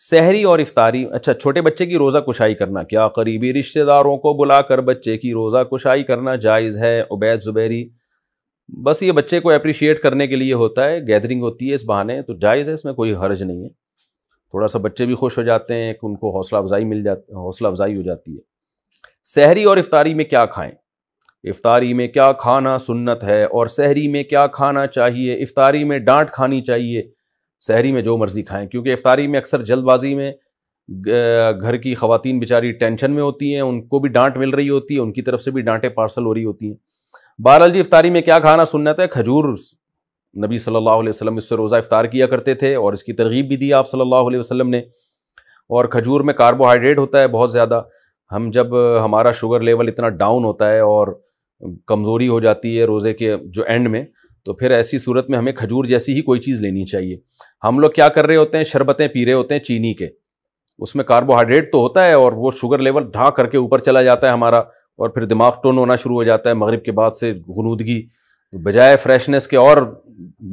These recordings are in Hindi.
सहरी और इफ्तारी अच्छा छोटे बच्चे की रोज़ा कुशाई करना क्या करीबी रिश्तेदारों को बुलाकर बच्चे की रोज़ा कुशाई करना जायज़ है उबैद ज़ुबैरी बस ये बच्चे को अप्रिशिएट करने के लिए होता है गैदरिंग होती है इस बहाने तो जायज़ है इसमें कोई हर्ज नहीं है थोड़ा सा बच्चे भी खुश हो जाते हैं कि उनको हौसला अफजाई मिल जाती हौसला अफजाई हो जाती है सहरी और इफ्तारी में क्या खाएँ इफ्तारी में क्या खाना सुन्नत है और सहरी में क्या खाना चाहिए इफ्तारी में डांट खानी चाहिए सहरी में जो मर्ज़ी खाएं क्योंकि इफ्तारी में अक्सर जल्दबाजी में घर की खवतिन बेचारी टेंशन में होती हैं उनको भी डांट मिल रही होती है उनकी तरफ से भी डांटें पार्सल हो रही होती हैं बहरहाल जी इफ्तारी में क्या खाना सुनना था खजूर नबी सल्लल्लाहु अलैहि वसल्लम इससे रोज़ा इफ्तार किया करते थे और इसकी तरगीब भी दी आप सल्लल्लाहु अलैहि वसल्लम ने और खजूर में कार्बोहाइड्रेट होता है बहुत ज़्यादा हम जब हमारा शुगर लेवल इतना डाउन होता है और कमज़ोरी हो जाती है रोज़े के जो एंड में तो फिर ऐसी सूरत में हमें खजूर जैसी ही कोई चीज़ लेनी चाहिए हम लोग क्या कर रहे होते हैं शरबतें पी रहे होते हैं चीनी के उसमें कार्बोहाइड्रेट तो होता है और वो शुगर लेवल ढा करके ऊपर चला जाता है हमारा और फिर दिमाग टोन होना शुरू हो जाता है मगरिब के बाद से गनूदगी तो बजाय फ्रेशनेस के और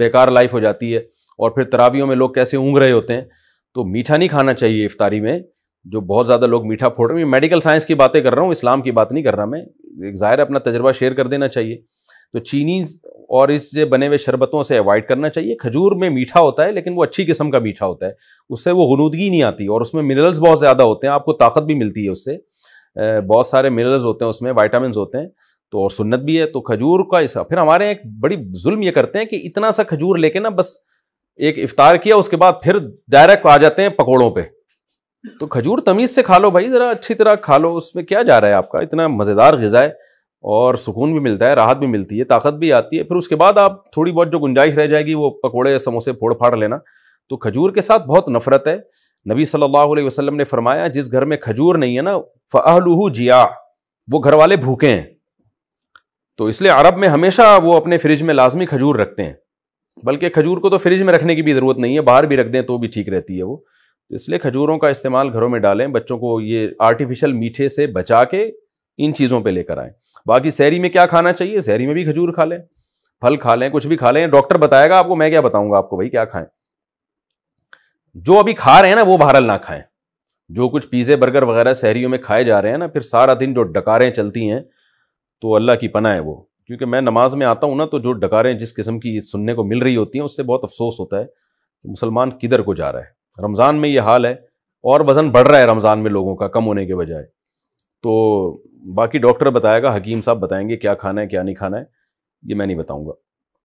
बेकार लाइफ हो जाती है और फिर तरावियों में लोग कैसे ऊँग रहे होते हैं तो मीठा नहीं खाना चाहिए इफ्तारी में जो बहुत ज़्यादा लोग मीठा फोड़ रहे हैं मेडिकल साइंस की बातें कर रहा हूँ इस्लाम की बात नहीं कर रहा मैं ज़ाहिर अपना तजर्बा शेयर कर देना चाहिए तो चीनी और इस बने हुए शरबतों से अवॉइड करना चाहिए खजूर में मीठा होता है लेकिन वो अच्छी किस्म का मीठा होता है उससे वो गनूदगी नहीं आती और उसमें मिनरल्स बहुत ज़्यादा होते हैं आपको ताकत भी मिलती है उससे बहुत सारे मिनरल्स होते हैं उसमें वाइटामिन होते हैं तो और सुन्नत भी है तो खजूर का हिसाब फिर हमारे एक बड़ी जुल्म ये करते हैं कि इतना सा खजूर लेके ना बस एक इफ्तार किया उसके बाद फिर डायरेक्ट आ जाते हैं पकौड़ों पे तो खजूर तमीज़ से खा लो भाई ज़रा अच्छी तरह खा लो उसमें क्या जा रहा है आपका इतना मज़ेदार गज़ा है और सुकून भी मिलता है राहत भी मिलती है ताकत भी आती है फिर उसके बाद आप थोड़ी बहुत जो गुंजाइश रह जाएगी वो पकोड़े या समोसे फोड़ फाड़ लेना तो खजूर के साथ बहुत नफरत है नबी सल्लल्लाहु अलैहि वसल्लम ने फरमाया जिस घर में खजूर नहीं है ना फ़ाहलूह जिया वो घर वाले भूखे हैं तो इसलिए अरब में हमेशा वो अपने फ्रिज में लाजमी खजूर रखते हैं बल्कि खजूर को तो फ्रिज में रखने की भी ज़रूरत नहीं है बाहर भी रख दें तो भी ठीक रहती है वो तो इसलिए खजूरों का इस्तेमाल घरों में डालें बच्चों को ये आर्टिफिशियल मीठे से बचा के इन चीज़ों पे लेकर आए बाकी सैरी में क्या खाना चाहिए सैरी में भी खजूर खा लें फल खा लें कुछ भी खा लें डॉक्टर बताएगा आपको मैं क्या बताऊंगा आपको भाई क्या खाएं जो अभी खा रहे हैं ना वो बहरहाल ना खाएं जो कुछ पिज़्ज़े बर्गर वगैरह शहरीों में खाए जा रहे हैं ना फिर सारा दिन जो डकारें चलती हैं तो अल्लाह की पना है वो क्योंकि मैं नमाज में आता हूँ ना तो जो डकारें जिस किस्म की सुनने को मिल रही होती हैं उससे बहुत अफसोस होता है कि मुसलमान किधर को जा रहा है रमज़ान में ये हाल है और वज़न बढ़ रहा है रमज़ान में लोगों का कम होने के बजाय तो बाकी डॉक्टर बताएगा हकीम साहब बताएंगे क्या खाना है क्या नहीं खाना है ये मैं नहीं बताऊँगा